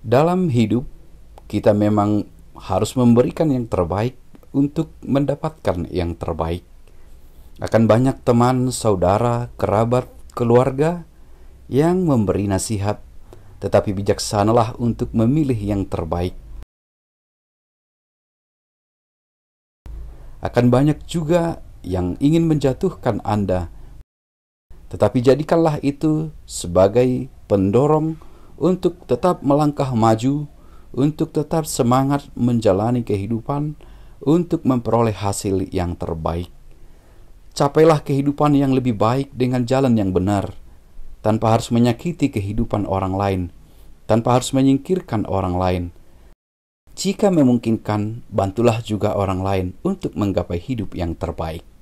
Dalam hidup, kita memang harus memberikan yang terbaik untuk mendapatkan yang terbaik. Akan banyak teman, saudara, kerabat, keluarga yang memberi nasihat, tetapi bijaksanalah untuk memilih yang terbaik. Akan banyak juga yang ingin menjatuhkan Anda, tetapi jadikanlah itu sebagai pendorong untuk tetap melangkah maju, untuk tetap semangat menjalani kehidupan, untuk memperoleh hasil yang terbaik. Capailah kehidupan yang lebih baik dengan jalan yang benar, tanpa harus menyakiti kehidupan orang lain, tanpa harus menyingkirkan orang lain. Jika memungkinkan, bantulah juga orang lain untuk menggapai hidup yang terbaik.